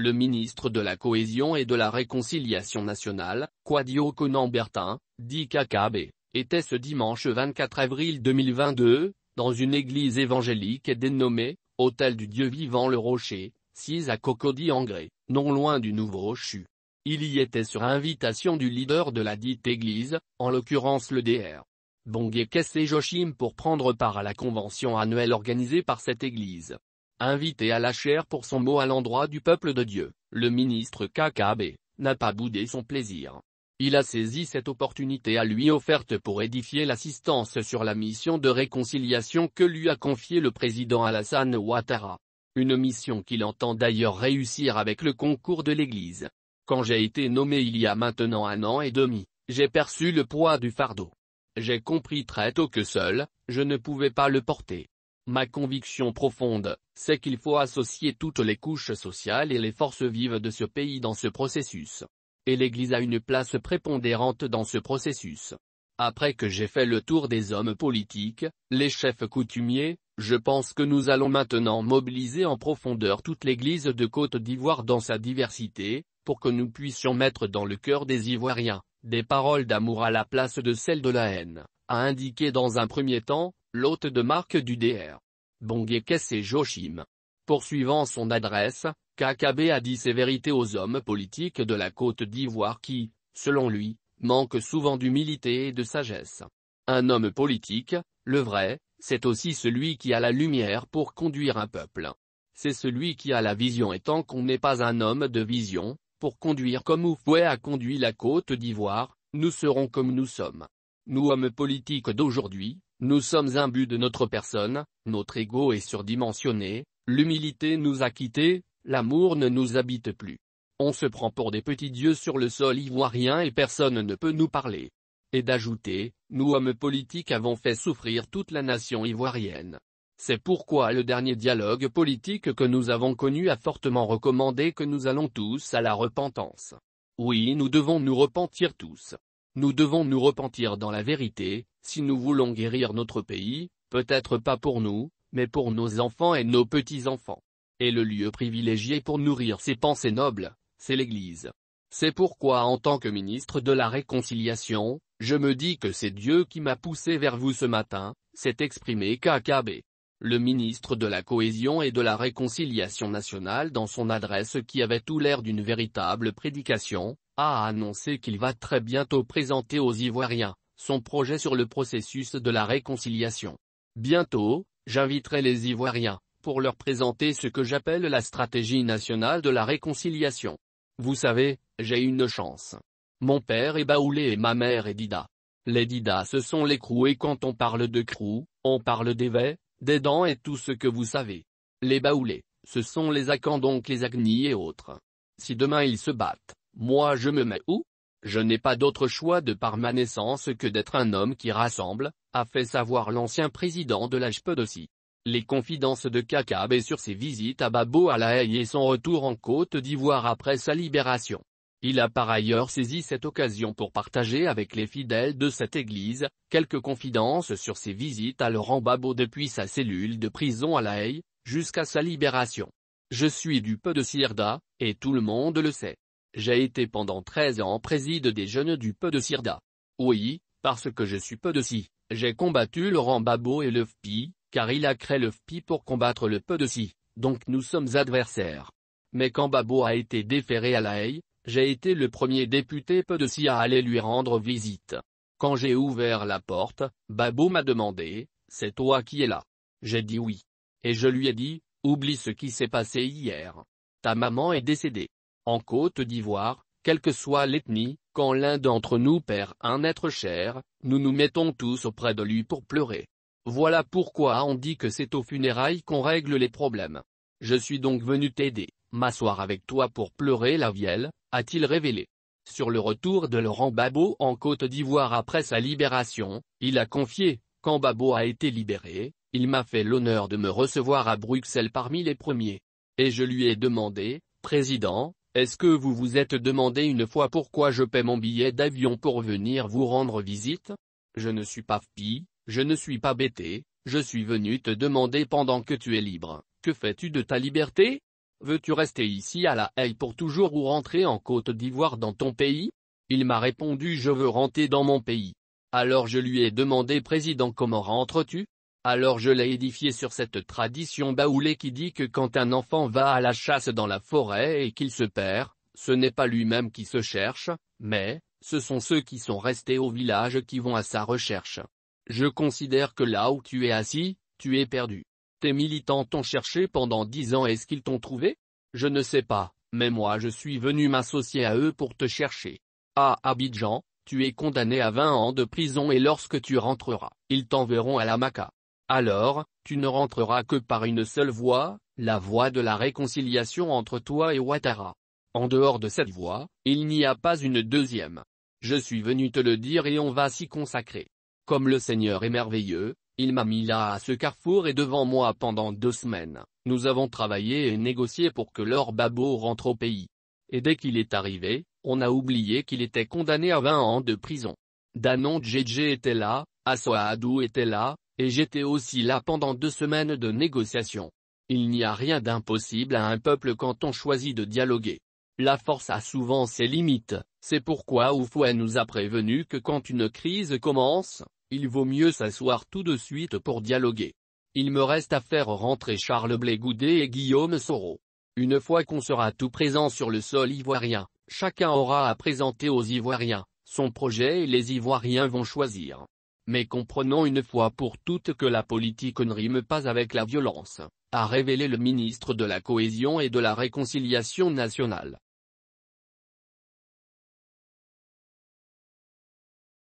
le ministre de la Cohésion et de la Réconciliation nationale, Kwadio Conan Bertin, dit Kakabe, était ce dimanche 24 avril 2022, dans une église évangélique dénommée, Hôtel du Dieu vivant le Rocher, sise à Cocody en non loin du Nouveau rochu Il y était sur invitation du leader de la dite église, en l'occurrence le DR. Bongé kessé Joshim pour prendre part à la convention annuelle organisée par cette église. Invité à la chair pour son mot à l'endroit du peuple de Dieu, le ministre Kakabe, n'a pas boudé son plaisir. Il a saisi cette opportunité à lui offerte pour édifier l'assistance sur la mission de réconciliation que lui a confiée le président Alassane Ouattara. Une mission qu'il entend d'ailleurs réussir avec le concours de l'Église. Quand j'ai été nommé il y a maintenant un an et demi, j'ai perçu le poids du fardeau. J'ai compris très tôt que seul, je ne pouvais pas le porter. Ma conviction profonde, c'est qu'il faut associer toutes les couches sociales et les forces vives de ce pays dans ce processus. Et l'Église a une place prépondérante dans ce processus. Après que j'ai fait le tour des hommes politiques, les chefs coutumiers, je pense que nous allons maintenant mobiliser en profondeur toute l'Église de Côte d'Ivoire dans sa diversité, pour que nous puissions mettre dans le cœur des Ivoiriens, des paroles d'amour à la place de celles de la haine, a indiqué dans un premier temps, l'hôte de marque du DR. Bongekes et Joshim. Poursuivant son adresse, Kakabe a dit ses vérités aux hommes politiques de la Côte d'Ivoire qui, selon lui, manquent souvent d'humilité et de sagesse. Un homme politique, le vrai, c'est aussi celui qui a la lumière pour conduire un peuple. C'est celui qui a la vision et tant qu'on n'est pas un homme de vision, pour conduire comme Oufoué a conduit la Côte d'Ivoire, nous serons comme nous sommes. Nous hommes politiques d'aujourd'hui, nous sommes imbus de notre personne, notre ego est surdimensionné, l'humilité nous a quittés, l'amour ne nous habite plus. On se prend pour des petits dieux sur le sol ivoirien et personne ne peut nous parler. Et d'ajouter, nous hommes politiques avons fait souffrir toute la nation ivoirienne. C'est pourquoi le dernier dialogue politique que nous avons connu a fortement recommandé que nous allons tous à la repentance. Oui nous devons nous repentir tous. Nous devons nous repentir dans la vérité, si nous voulons guérir notre pays, peut-être pas pour nous, mais pour nos enfants et nos petits-enfants. Et le lieu privilégié pour nourrir ces pensées nobles, c'est l'Église. C'est pourquoi en tant que ministre de la Réconciliation, je me dis que c'est Dieu qui m'a poussé vers vous ce matin, s'est exprimé KKB. Le ministre de la Cohésion et de la Réconciliation nationale dans son adresse qui avait tout l'air d'une véritable prédication, a annoncé qu'il va très bientôt présenter aux Ivoiriens son projet sur le processus de la réconciliation. Bientôt, j'inviterai les Ivoiriens pour leur présenter ce que j'appelle la stratégie nationale de la réconciliation. Vous savez, j'ai une chance. Mon père est Baoulé et ma mère est Dida. Les Dida ce sont les crous et quand on parle de crous, on parle des vets, des dents et tout ce que vous savez. Les Baoulés, ce sont les Akans donc les Agni et autres. Si demain ils se battent, moi je me mets où Je n'ai pas d'autre choix de par ma naissance que d'être un homme qui rassemble, a fait savoir l'ancien président de e si. Les confidences de Kakab et sur ses visites à Babo à La Haye et son retour en Côte d'Ivoire après sa libération. Il a par ailleurs saisi cette occasion pour partager avec les fidèles de cette église, quelques confidences sur ses visites à Laurent Babo depuis sa cellule de prison à La Haye, jusqu'à sa libération. Je suis du peu de Sirda, et tout le monde le sait. J'ai été pendant 13 ans préside des jeunes du peu de Sirda. Oui, parce que je suis peu de si, j'ai combattu Laurent Babo et le FPI, car il a créé le FPI pour combattre le peu de si, donc nous sommes adversaires. Mais quand Babo a été déféré à La Haye, j'ai été le premier député peu de si à aller lui rendre visite. Quand j'ai ouvert la porte, Babo m'a demandé, c'est toi qui es là J'ai dit oui. Et je lui ai dit, oublie ce qui s'est passé hier. Ta maman est décédée en Côte d'Ivoire, quelle que soit l'ethnie, quand l'un d'entre nous perd un être cher, nous nous mettons tous auprès de lui pour pleurer. Voilà pourquoi on dit que c'est aux funérailles qu'on règle les problèmes. Je suis donc venu t'aider, m'asseoir avec toi pour pleurer la vielle, a-t-il révélé. Sur le retour de Laurent Babo en Côte d'Ivoire après sa libération, il a confié, quand Babo a été libéré, il m'a fait l'honneur de me recevoir à Bruxelles parmi les premiers. Et je lui ai demandé, Président, est-ce que vous vous êtes demandé une fois pourquoi je paie mon billet d'avion pour venir vous rendre visite Je ne suis pas fpi, je ne suis pas bêté, je suis venu te demander pendant que tu es libre, que fais-tu de ta liberté Veux-tu rester ici à la haie pour toujours ou rentrer en Côte d'Ivoire dans ton pays Il m'a répondu je veux rentrer dans mon pays. Alors je lui ai demandé président comment rentres-tu alors je l'ai édifié sur cette tradition baoulée qui dit que quand un enfant va à la chasse dans la forêt et qu'il se perd, ce n'est pas lui-même qui se cherche, mais, ce sont ceux qui sont restés au village qui vont à sa recherche. Je considère que là où tu es assis, tu es perdu. Tes militants t'ont cherché pendant dix ans est-ce qu'ils t'ont trouvé Je ne sais pas, mais moi je suis venu m'associer à eux pour te chercher. Ah Abidjan, tu es condamné à vingt ans de prison et lorsque tu rentreras, ils t'enverront à la Maca. Alors, tu ne rentreras que par une seule voie, la voie de la réconciliation entre toi et Ouattara. En dehors de cette voie, il n'y a pas une deuxième. Je suis venu te le dire et on va s'y consacrer. Comme le Seigneur est merveilleux, il m'a mis là à ce carrefour et devant moi pendant deux semaines. Nous avons travaillé et négocié pour que leur babo rentre au pays. Et dès qu'il est arrivé, on a oublié qu'il était condamné à 20 ans de prison. Danon Djedje était là, Assoadou était là, et j'étais aussi là pendant deux semaines de négociations. Il n'y a rien d'impossible à un peuple quand on choisit de dialoguer. La force a souvent ses limites, c'est pourquoi Oufouet nous a prévenu que quand une crise commence, il vaut mieux s'asseoir tout de suite pour dialoguer. Il me reste à faire rentrer Charles Blé et Guillaume Soro. Une fois qu'on sera tout présent sur le sol ivoirien, chacun aura à présenter aux Ivoiriens, son projet et les Ivoiriens vont choisir. Mais comprenons une fois pour toutes que la politique ne rime pas avec la violence, a révélé le ministre de la Cohésion et de la Réconciliation nationale.